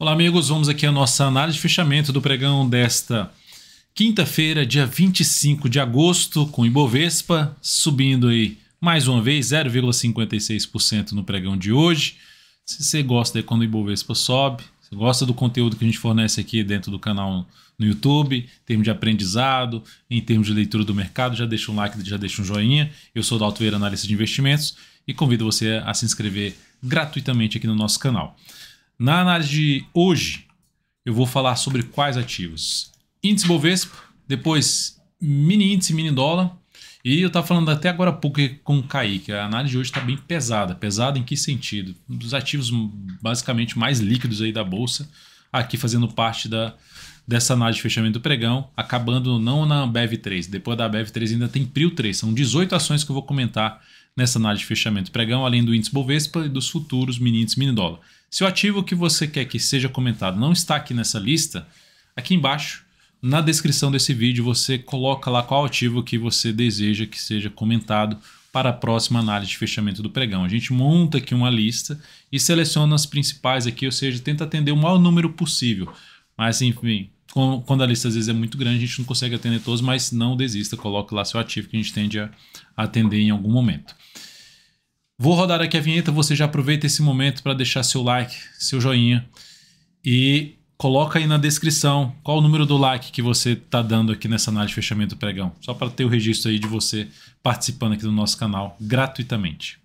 Olá, amigos. Vamos aqui à nossa análise de fechamento do pregão desta quinta-feira, dia 25 de agosto, com Ibovespa subindo aí mais uma vez 0,56% no pregão de hoje. Se você gosta quando o Ibovespa sobe, se gosta do conteúdo que a gente fornece aqui dentro do canal no YouTube, em termos de aprendizado, em termos de leitura do mercado, já deixa um like, já deixa um joinha. Eu sou o Dalto Vieira, analista de investimentos, e convido você a se inscrever gratuitamente aqui no nosso canal. Na análise de hoje, eu vou falar sobre quais ativos. Índice Bovespa, depois mini índice, mini dólar. E eu estava falando até agora há pouco com o Kaique, a análise de hoje está bem pesada. Pesada em que sentido? Um dos ativos basicamente mais líquidos aí da Bolsa, aqui fazendo parte da, dessa análise de fechamento do pregão, acabando não na Ambev 3, depois da Ambev 3 ainda tem Prio 3, são 18 ações que eu vou comentar nessa análise de fechamento do pregão, além do índice Bovespa e dos futuros mini índice mini dólar. Se o ativo que você quer que seja comentado não está aqui nessa lista, aqui embaixo, na descrição desse vídeo, você coloca lá qual ativo que você deseja que seja comentado para a próxima análise de fechamento do pregão. A gente monta aqui uma lista e seleciona as principais aqui, ou seja, tenta atender o maior número possível. Mas enfim, quando a lista às vezes é muito grande, a gente não consegue atender todos, mas não desista, coloque lá seu ativo que a gente tende a atender em algum momento. Vou rodar aqui a vinheta, você já aproveita esse momento para deixar seu like, seu joinha e coloca aí na descrição qual o número do like que você está dando aqui nessa análise de fechamento do pregão, só para ter o registro aí de você participando aqui do nosso canal gratuitamente.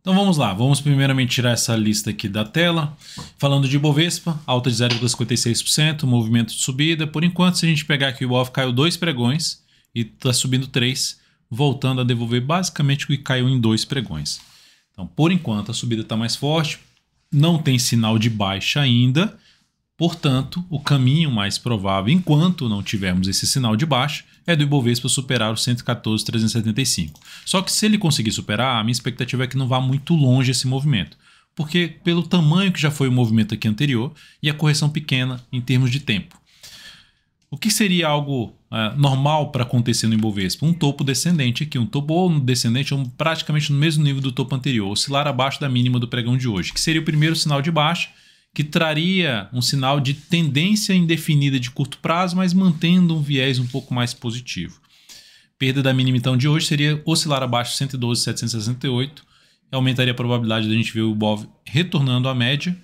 Então vamos lá, vamos primeiramente tirar essa lista aqui da tela. Falando de Bovespa, alta de 0,56%, movimento de subida. Por enquanto, se a gente pegar aqui o off, caiu dois pregões e está subindo três, voltando a devolver basicamente o que caiu em dois pregões. Então, por enquanto, a subida está mais forte, não tem sinal de baixa ainda. Portanto, o caminho mais provável, enquanto não tivermos esse sinal de baixo, é do Ibovespa superar os 114.375. Só que se ele conseguir superar, a minha expectativa é que não vá muito longe esse movimento, porque pelo tamanho que já foi o movimento aqui anterior e a correção pequena em termos de tempo. O que seria algo uh, normal para acontecer no Ibovespa? Um topo descendente aqui, um topo ou um descendente um, praticamente no mesmo nível do topo anterior, oscilar abaixo da mínima do pregão de hoje, que seria o primeiro sinal de baixa que traria um sinal de tendência indefinida de curto prazo, mas mantendo um viés um pouco mais positivo. Perda da mínima então de hoje seria oscilar abaixo de 112,768, aumentaria a probabilidade da gente ver o BOV retornando à média,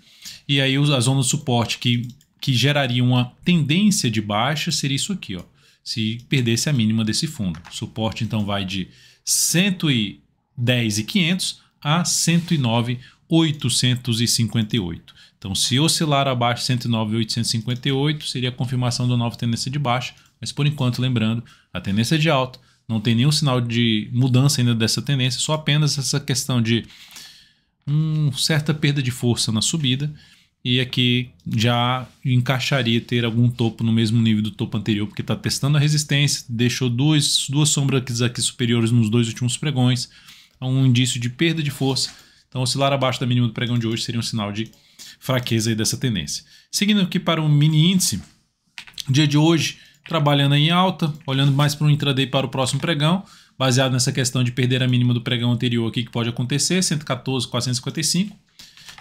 e aí a zona de suporte que, que geraria uma tendência de baixa seria isso aqui, ó, se perdesse a mínima desse fundo. O suporte então vai de 110,500 a 109,858. Então, se oscilar abaixo de 109,858, seria a confirmação da nova tendência de baixa, mas por enquanto, lembrando, a tendência é de alta, não tem nenhum sinal de mudança ainda dessa tendência, só apenas essa questão de uma certa perda de força na subida e aqui já encaixaria ter algum topo no mesmo nível do topo anterior, porque está testando a resistência, deixou duas, duas sombras aqui superiores nos dois últimos pregões, é um indício de perda de força então, oscilar abaixo da mínima do pregão de hoje seria um sinal de fraqueza aí dessa tendência. Seguindo aqui para o mini índice, dia de hoje trabalhando em alta, olhando mais para o intraday para o próximo pregão, baseado nessa questão de perder a mínima do pregão anterior aqui que pode acontecer, 114, 455.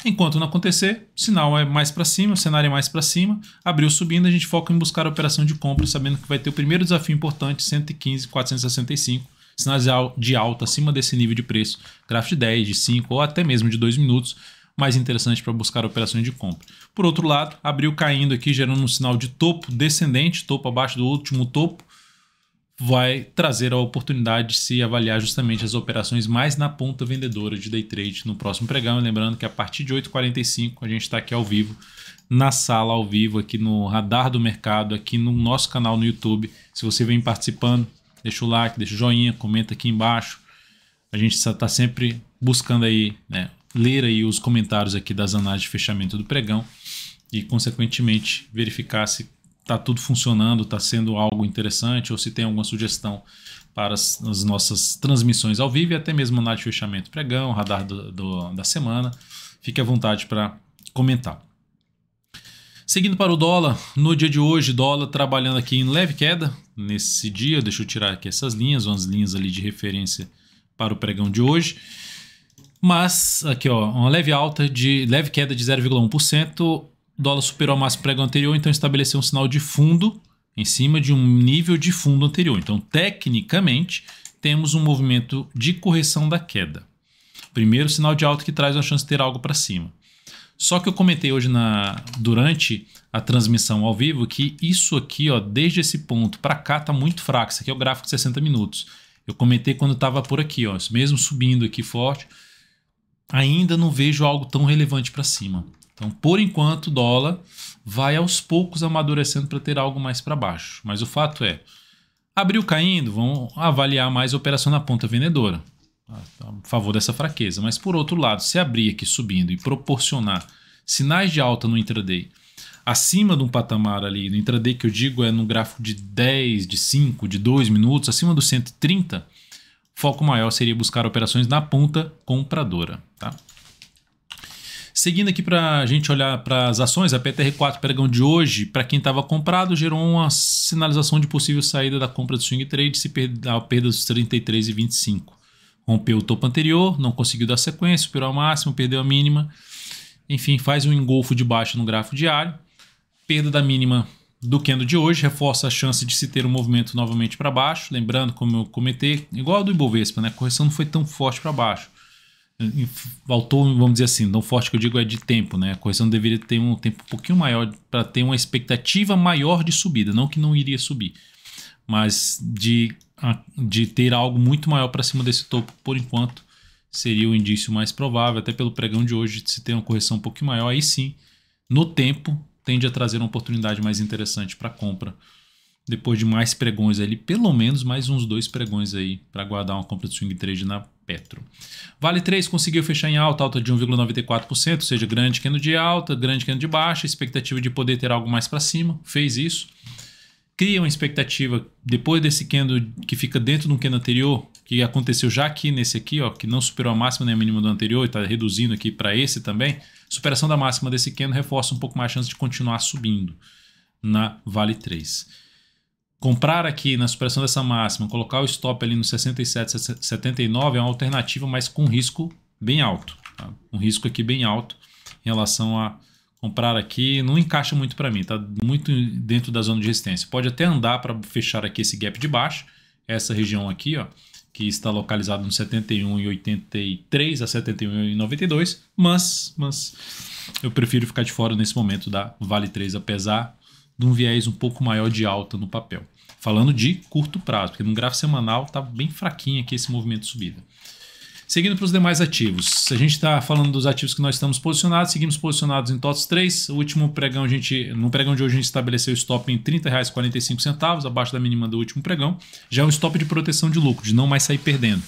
Enquanto não acontecer, o sinal é mais para cima, o cenário é mais para cima, abriu subindo, a gente foca em buscar a operação de compra, sabendo que vai ter o primeiro desafio importante, 115, 465, sinais de alta acima desse nível de preço, gráfico de 10, de 5 ou até mesmo de 2 minutos, mais interessante para buscar operações de compra. Por outro lado, abriu caindo aqui, gerando um sinal de topo descendente, topo abaixo do último topo, vai trazer a oportunidade de se avaliar justamente as operações mais na ponta vendedora de day trade no próximo pregão. Lembrando que a partir de 8h45 a gente está aqui ao vivo, na sala ao vivo, aqui no Radar do Mercado, aqui no nosso canal no YouTube. Se você vem participando, deixa o like, deixa o joinha, comenta aqui embaixo. A gente está sempre buscando aí, né, ler aí os comentários aqui das análises de fechamento do pregão e, consequentemente, verificar se está tudo funcionando, está sendo algo interessante ou se tem alguma sugestão para as, as nossas transmissões ao vivo e até mesmo análise de fechamento pregão, radar do, do, da semana. Fique à vontade para comentar. Seguindo para o dólar, no dia de hoje, dólar trabalhando aqui em leve queda. Nesse dia, deixa eu tirar aqui essas linhas, umas linhas ali de referência para o pregão de hoje. Mas aqui ó, uma leve alta de leve queda de 0,1%, dólar superou a massa pregão anterior, então estabeleceu um sinal de fundo em cima de um nível de fundo anterior. Então, tecnicamente, temos um movimento de correção da queda. Primeiro sinal de alta que traz uma chance de ter algo para cima. Só que eu comentei hoje na durante a transmissão ao vivo que isso aqui, ó, desde esse ponto para cá tá muito fraco. Isso aqui é o gráfico de 60 minutos. Eu comentei quando estava por aqui, ó, mesmo subindo aqui forte, ainda não vejo algo tão relevante para cima. Então, por enquanto, o dólar vai aos poucos amadurecendo para ter algo mais para baixo. Mas o fato é, abriu caindo, Vamos avaliar mais a operação na ponta vendedora. Ah, tá. a favor dessa fraqueza. Mas por outro lado, se abrir aqui subindo e proporcionar sinais de alta no intraday acima de um patamar ali, no intraday que eu digo é no gráfico de 10, de 5, de 2 minutos, acima dos 130, foco maior seria buscar operações na ponta compradora. Tá? Seguindo aqui para a gente olhar para as ações, a PTR4 pregão de hoje, para quem estava comprado, gerou uma sinalização de possível saída da compra do swing trade se perda, a perda dos 33,25 rompeu o topo anterior, não conseguiu dar sequência, superou a máxima, perdeu a mínima. Enfim, faz um engolfo de baixo no gráfico diário. Perda da mínima do candle de hoje reforça a chance de se ter um movimento novamente para baixo. Lembrando, como eu comentei, igual ao do Ibovespa, né? a correção não foi tão forte para baixo. Faltou, vamos dizer assim, tão forte que eu digo é de tempo. Né? A correção deveria ter um tempo um pouquinho maior para ter uma expectativa maior de subida, não que não iria subir, mas de de ter algo muito maior para cima desse topo por enquanto seria o indício mais provável, até pelo pregão de hoje, de se ter uma correção um pouquinho maior, aí sim, no tempo, tende a trazer uma oportunidade mais interessante para compra. Depois de mais pregões ali, pelo menos mais uns dois pregões aí para guardar uma compra de swing trade na Petro. Vale 3 conseguiu fechar em alta, alta de 1,94%, ou seja, grande candle de alta, grande candle de baixa, expectativa de poder ter algo mais para cima, fez isso cria uma expectativa depois desse candle que fica dentro do candle anterior, que aconteceu já aqui nesse aqui, ó, que não superou a máxima nem a mínima do anterior e está reduzindo aqui para esse também, superação da máxima desse candle reforça um pouco mais a chance de continuar subindo na Vale 3. Comprar aqui na superação dessa máxima, colocar o stop ali no 67, 79 é uma alternativa, mas com risco bem alto. Tá? Um risco aqui bem alto em relação a comprar aqui não encaixa muito para mim, tá muito dentro da zona de resistência. Pode até andar para fechar aqui esse gap de baixo, essa região aqui, ó, que está localizada no 71 e 83 a 71 e 92, mas, mas eu prefiro ficar de fora nesse momento da Vale 3, apesar de um viés um pouco maior de alta no papel. Falando de curto prazo, porque no gráfico semanal tá bem fraquinho aqui esse movimento de subida. Seguindo para os demais ativos, a gente está falando dos ativos que nós estamos posicionados, seguimos posicionados em TOTS 3. O último pregão, a gente, no pregão de hoje, a gente estabeleceu o stop em R$ 30,45, abaixo da mínima do último pregão. Já é um stop de proteção de lucro, de não mais sair perdendo.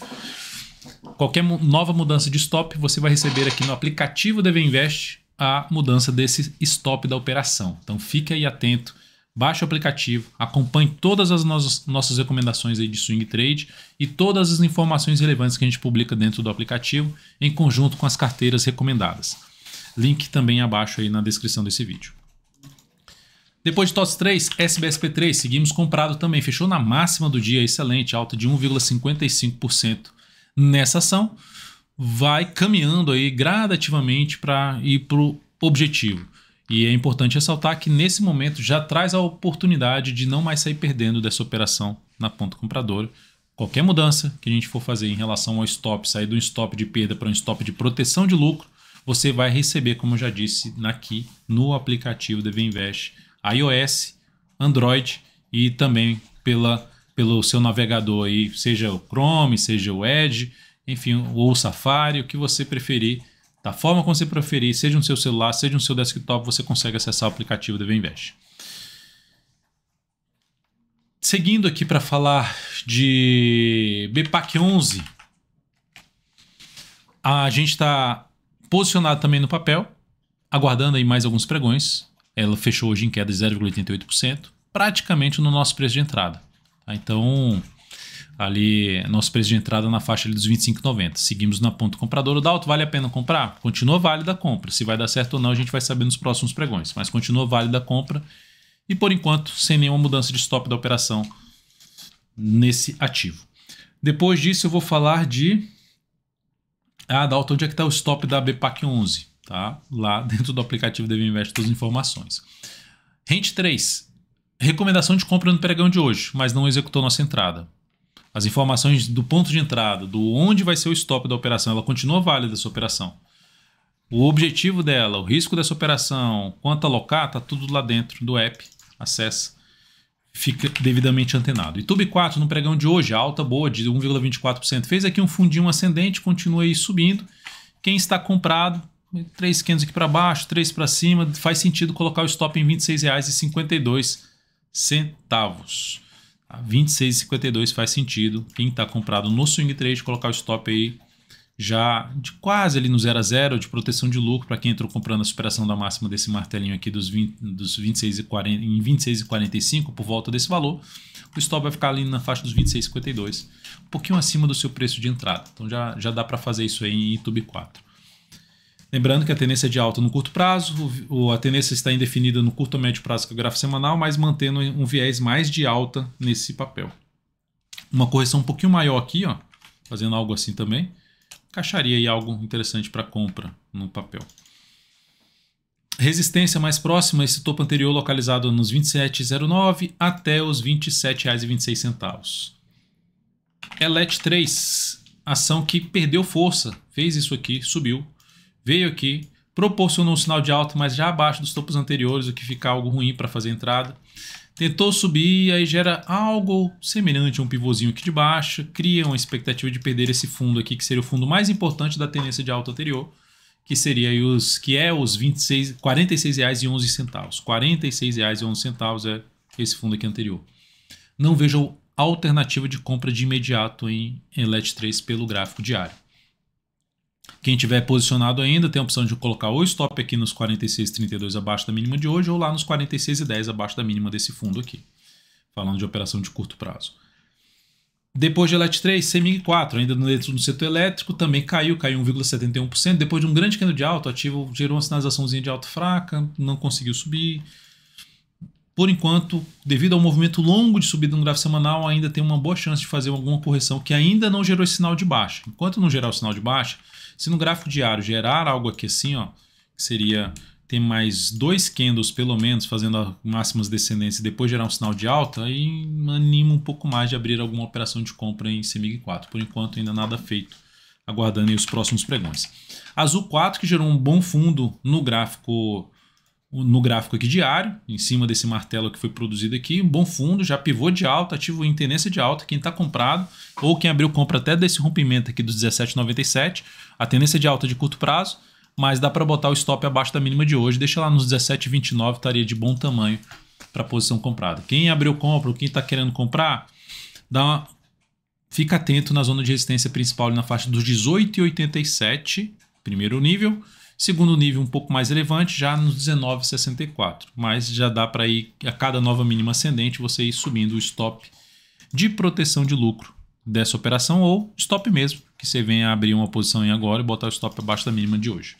Qualquer nova mudança de stop, você vai receber aqui no aplicativo DV Invest a mudança desse stop da operação. Então fique aí atento baixe o aplicativo, acompanhe todas as nossas recomendações aí de swing trade e todas as informações relevantes que a gente publica dentro do aplicativo, em conjunto com as carteiras recomendadas. Link também abaixo aí na descrição desse vídeo. Depois de TOTS 3, SBSP3, seguimos comprado também, fechou na máxima do dia, excelente, alta de 1,55% nessa ação, vai caminhando aí gradativamente para ir para o objetivo. E é importante ressaltar que nesse momento já traz a oportunidade de não mais sair perdendo dessa operação na ponta compradora. Qualquer mudança que a gente for fazer em relação ao stop, sair de um stop de perda para um stop de proteção de lucro, você vai receber, como eu já disse, aqui no aplicativo Devinvest, Invest, iOS, Android e também pela, pelo seu navegador aí, seja o Chrome, seja o Edge, enfim, ou o Safari, o que você preferir da forma como você preferir, seja no seu celular, seja no seu desktop, você consegue acessar o aplicativo da VinVest. Seguindo aqui para falar de BPAC 11, a gente está posicionado também no papel, aguardando aí mais alguns pregões. Ela fechou hoje em queda de 0,88%, praticamente no nosso preço de entrada. Tá? Então, ali nosso preço de entrada na faixa dos 25,90. Seguimos na ponta compradora. O Dalt vale a pena comprar? Continua válida a compra. Se vai dar certo ou não, a gente vai saber nos próximos pregões. Mas continua válida a compra. E por enquanto, sem nenhuma mudança de stop da operação nesse ativo. Depois disso, eu vou falar de. Ah, Dalt onde é que está o stop da BPAC 11? Tá? Lá dentro do aplicativo deve investir todas as informações. Rente 3. Recomendação de compra no pregão de hoje, mas não executou nossa entrada as informações do ponto de entrada, do onde vai ser o stop da operação, ela continua válida essa operação. O objetivo dela, o risco dessa operação, quanto alocar, tá tudo lá dentro do app. Acessa, fica devidamente antenado. YouTube 4 no pregão de hoje, alta boa de 1,24%. Fez aqui um fundinho ascendente, continua aí subindo. Quem está comprado, 3,500 aqui para baixo, 3 para cima, faz sentido colocar o stop em R$ 26,52. Tá? 26,52 faz sentido. Quem está comprado no swing trade, colocar o stop aí já de quase ali no 0 a 0 de proteção de lucro para quem entrou comprando a superação da máxima desse martelinho aqui dos, 20, dos 26 e 40, em 26,45 por volta desse valor, o stop vai ficar ali na faixa dos 26,52, um pouquinho acima do seu preço de entrada. Então já, já dá para fazer isso aí em YouTube 4. Lembrando que a tendência é de alta no curto prazo, o, a tendência está indefinida no curto ou médio prazo, que é o gráfico semanal, mas mantendo um viés mais de alta nesse papel. Uma correção um pouquinho maior aqui, ó, fazendo algo assim também, encaixaria aí algo interessante para compra no papel. Resistência mais próxima, esse topo anterior localizado nos 27,09 até os R$ 27,26. Elet 3, ação que perdeu força, fez isso aqui, subiu, veio aqui, proporcionou um sinal de alta, mas já abaixo dos topos anteriores, o que fica algo ruim para fazer entrada. Tentou subir, aí gera algo semelhante a um pivôzinho aqui de baixo, cria uma expectativa de perder esse fundo aqui, que seria o fundo mais importante da tendência de alta anterior, que seria os que é os 26, R$ 46,11. R$ 46,11 é esse fundo aqui anterior. Não vejo alternativa de compra de imediato em, em 3 pelo gráfico diário. Quem tiver posicionado ainda tem a opção de colocar ou stop aqui nos 46,32 abaixo da mínima de hoje ou lá nos 46,10 abaixo da mínima desse fundo aqui. Falando de operação de curto prazo. Depois de ELET 3, CEMIG 4, ainda dentro do setor elétrico, também caiu, caiu 1,71%. Depois de um grande queda de alto, o ativo gerou uma sinalizaçãozinha de alto fraca, não conseguiu subir. Por enquanto, devido ao movimento longo de subida no gráfico semanal, ainda tem uma boa chance de fazer alguma correção que ainda não gerou esse sinal de baixa. Enquanto não gerar o sinal de baixa, se no gráfico diário gerar algo aqui assim, ó, que seria ter mais dois candles pelo menos fazendo máximas descendentes e depois gerar um sinal de alta, aí anima um pouco mais de abrir alguma operação de compra em cmig 4. Por enquanto, ainda nada feito, aguardando os próximos pregões. Azul 4 que gerou um bom fundo no gráfico no gráfico aqui diário, em cima desse martelo que foi produzido aqui, um bom fundo, já pivô de alta, ativo em tendência de alta, quem está comprado ou quem abriu compra até desse rompimento aqui dos 17,97, a tendência de alta de curto prazo, mas dá para botar o stop abaixo da mínima de hoje, deixa lá nos 17,29, estaria de bom tamanho para a posição comprada. Quem abriu compra ou quem está querendo comprar, dá uma... fica atento na zona de resistência principal na faixa dos 18,87, primeiro nível, Segundo nível um pouco mais relevante, já nos 19,64, mas já dá para ir a cada nova mínima ascendente você ir subindo o stop de proteção de lucro dessa operação ou stop mesmo, que você venha abrir uma posição em agora e botar o stop abaixo da mínima de hoje.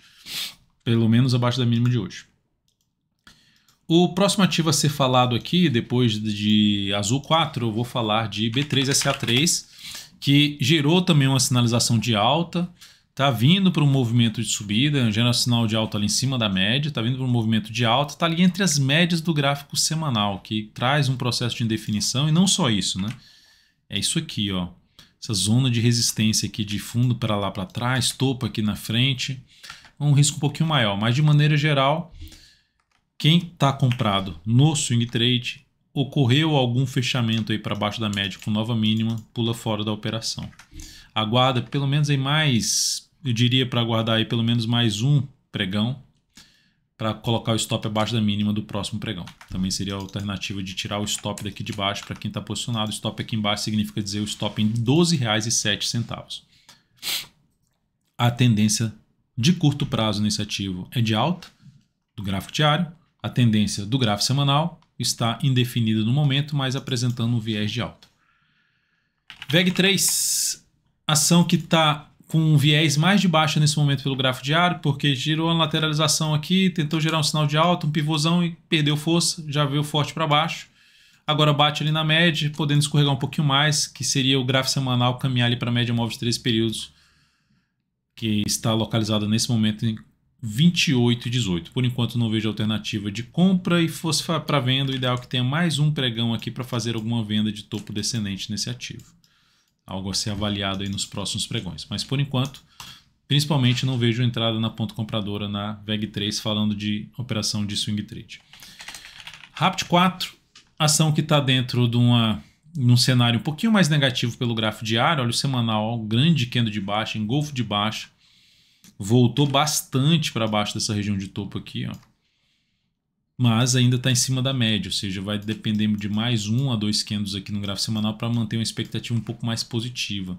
Pelo menos abaixo da mínima de hoje. O próximo ativo a ser falado aqui, depois de Azul 4, eu vou falar de B3SA3, que gerou também uma sinalização de alta tá vindo para um movimento de subida, já é um sinal de alta ali em cima da média, tá vindo para um movimento de alta, tá ali entre as médias do gráfico semanal, que traz um processo de indefinição e não só isso, né? É isso aqui, ó. Essa zona de resistência aqui de fundo para lá para trás, topo aqui na frente, um risco um pouquinho maior, mas de maneira geral, quem está comprado no swing trade ocorreu algum fechamento aí para baixo da média com nova mínima, pula fora da operação. Aguarda pelo menos aí mais eu diria para guardar aí pelo menos mais um pregão para colocar o stop abaixo da mínima do próximo pregão. Também seria a alternativa de tirar o stop daqui de baixo para quem está posicionado. O stop aqui embaixo significa dizer o stop em R$12,07. A tendência de curto prazo nesse ativo é de alta do gráfico diário. A tendência do gráfico semanal está indefinida no momento, mas apresentando um viés de alta. VEG3, ação que está com um viés mais de baixa nesse momento pelo gráfico diário, porque girou a lateralização aqui, tentou gerar um sinal de alta, um pivôzão e perdeu força, já veio forte para baixo. Agora bate ali na média, podendo escorregar um pouquinho mais, que seria o gráfico semanal caminhar ali para a média móvel de três períodos, que está localizada nesse momento em 28 e 18. Por enquanto não vejo alternativa de compra e fosse para venda, o ideal é que tenha mais um pregão aqui para fazer alguma venda de topo descendente nesse ativo algo a ser avaliado aí nos próximos pregões. Mas por enquanto, principalmente não vejo entrada na ponta compradora na VEG3 falando de operação de swing trade. Rapt 4, ação que está dentro de uma num cenário um pouquinho mais negativo pelo gráfico diário, olha o semanal, grande queda de baixa, engolfo de baixa, voltou bastante para baixo dessa região de topo aqui, ó mas ainda está em cima da média, ou seja, vai depender de mais um a dois candles aqui no gráfico semanal para manter uma expectativa um pouco mais positiva.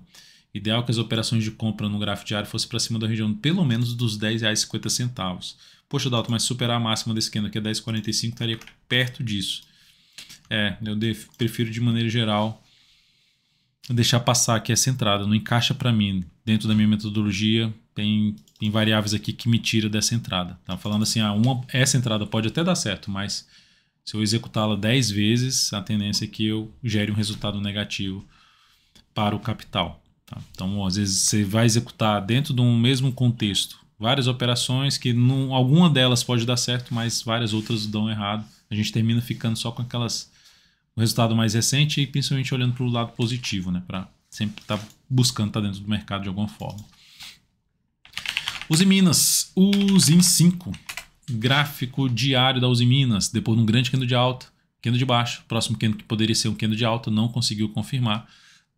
Ideal que as operações de compra no gráfico diário fossem para cima da região pelo menos dos R$10,50. Poxa, Dalton, mas superar a máxima desse candle aqui é R$10,45 estaria perto disso. É, eu prefiro de maneira geral deixar passar aqui essa entrada, não encaixa para mim dentro da minha metodologia, tem, tem variáveis aqui que me tira dessa entrada. Tá falando assim, ah, uma, essa entrada pode até dar certo, mas se eu executá-la 10 vezes, a tendência é que eu gere um resultado negativo para o capital. Tá? Então, às vezes, você vai executar dentro de um mesmo contexto várias operações que alguma delas pode dar certo, mas várias outras dão errado. A gente termina ficando só com aquelas o resultado mais recente e principalmente olhando para o lado positivo, né? Para sempre estar tá buscando estar tá dentro do mercado de alguma forma. Use Minas, Uzi 5, gráfico diário da Use Minas, depois de um grande candle de alta, candle de baixo, próximo candle que poderia ser um candle de alta, não conseguiu confirmar,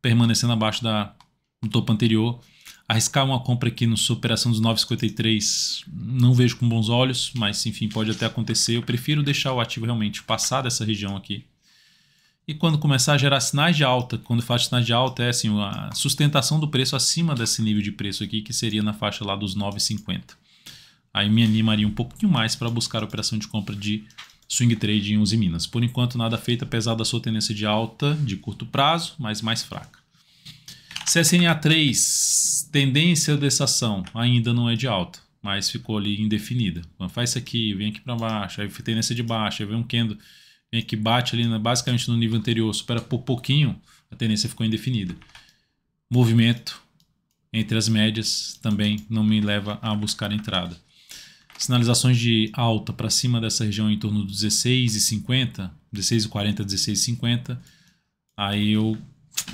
permanecendo abaixo da, do topo anterior. Arriscar uma compra aqui no superação dos 9,53 não vejo com bons olhos, mas enfim, pode até acontecer. Eu prefiro deixar o ativo realmente passar dessa região aqui e quando começar a gerar sinais de alta, quando faz sinais de alta, é assim, a sustentação do preço acima desse nível de preço aqui, que seria na faixa lá dos 9,50. Aí me animaria um pouquinho mais para buscar a operação de compra de swing trade em 11 Minas. Por enquanto, nada feito, apesar da sua tendência de alta de curto prazo, mas mais fraca. CSNA3, tendência dessa ação ainda não é de alta, mas ficou ali indefinida. Faz isso aqui, vem aqui para baixo, aí tendência de baixa, aí vem um candle que bate ali na, basicamente no nível anterior, supera por pouquinho, a tendência ficou indefinida. Movimento entre as médias também não me leva a buscar entrada. Sinalizações de alta para cima dessa região em torno de 16,50, 16,40, 16,50. Aí eu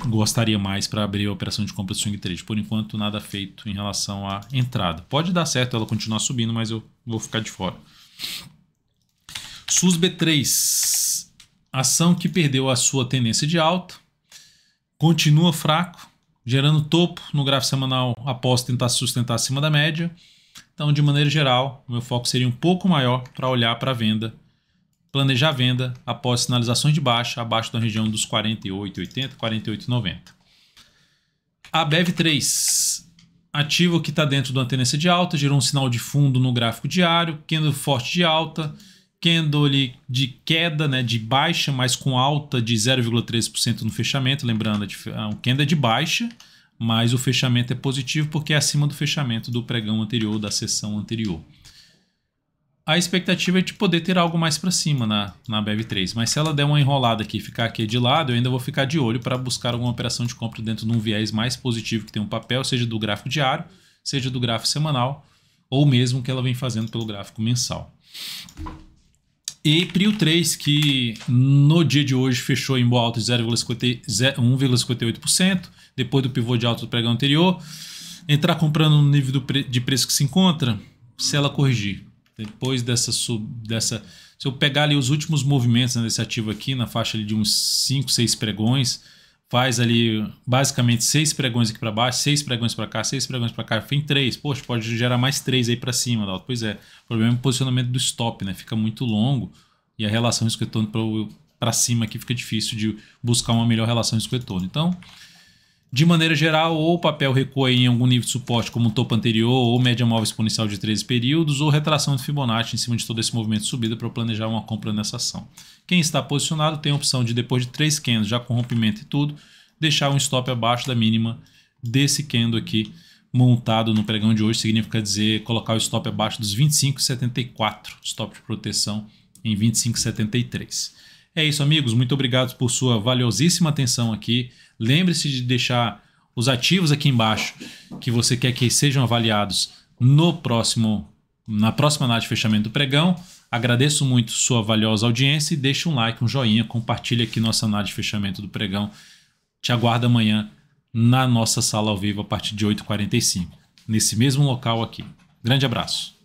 gostaria mais para abrir a operação de compra do swing trade. Por enquanto, nada feito em relação à entrada. Pode dar certo ela continuar subindo, mas eu vou ficar de fora. SUS B3 ação que perdeu a sua tendência de alta, continua fraco, gerando topo no gráfico semanal após tentar se sustentar acima da média. Então, de maneira geral, o meu foco seria um pouco maior para olhar para a venda, planejar a venda após sinalizações de baixa, abaixo da região dos 48,80, 48,90. A BEV3, ativo que está dentro de uma tendência de alta, gerou um sinal de fundo no gráfico diário, queda forte de alta, candle de queda, né, de baixa, mas com alta de 0,3% no fechamento, lembrando, é é, o candle é de baixa, mas o fechamento é positivo porque é acima do fechamento do pregão anterior, da sessão anterior. A expectativa é de poder ter algo mais para cima na, na BEV3, mas se ela der uma enrolada aqui e ficar aqui de lado, eu ainda vou ficar de olho para buscar alguma operação de compra dentro de um viés mais positivo que tem um papel, seja do gráfico diário, seja do gráfico semanal, ou mesmo que ela vem fazendo pelo gráfico mensal. E PRIO 3, que no dia de hoje fechou em boa alta de 1,58%, depois do pivô de alta do pregão anterior. Entrar comprando no nível de preço que se encontra, se ela corrigir. Depois dessa, sub, dessa se eu pegar ali os últimos movimentos né, desse ativo aqui, na faixa de uns 5, 6 pregões, faz ali basicamente seis pregões aqui para baixo, seis pregões para cá, seis pregões para cá, fim três. Poxa, pode gerar mais três aí para cima, Dalton. Pois é, o problema é o posicionamento do stop, né? Fica muito longo e a relação risco-retorno para cima aqui fica difícil de buscar uma melhor relação risco Então, de maneira geral, ou o papel recua em algum nível de suporte, como o topo anterior, ou média móvel exponencial de 13 períodos, ou retração de Fibonacci em cima de todo esse movimento de subida para planejar uma compra nessa ação. Quem está posicionado tem a opção de, depois de três candles, já com rompimento e tudo, deixar um stop abaixo da mínima desse candle aqui montado no pregão de hoje, significa dizer colocar o stop abaixo dos 25,74, stop de proteção em 25,73. É isso, amigos. Muito obrigado por sua valiosíssima atenção aqui. Lembre-se de deixar os ativos aqui embaixo que você quer que sejam avaliados no próximo na próxima análise de fechamento do pregão. Agradeço muito sua valiosa audiência e deixe um like, um joinha, compartilhe aqui nossa análise de fechamento do pregão. Te aguardo amanhã na nossa sala ao vivo a partir de 8h45, nesse mesmo local aqui. Grande abraço.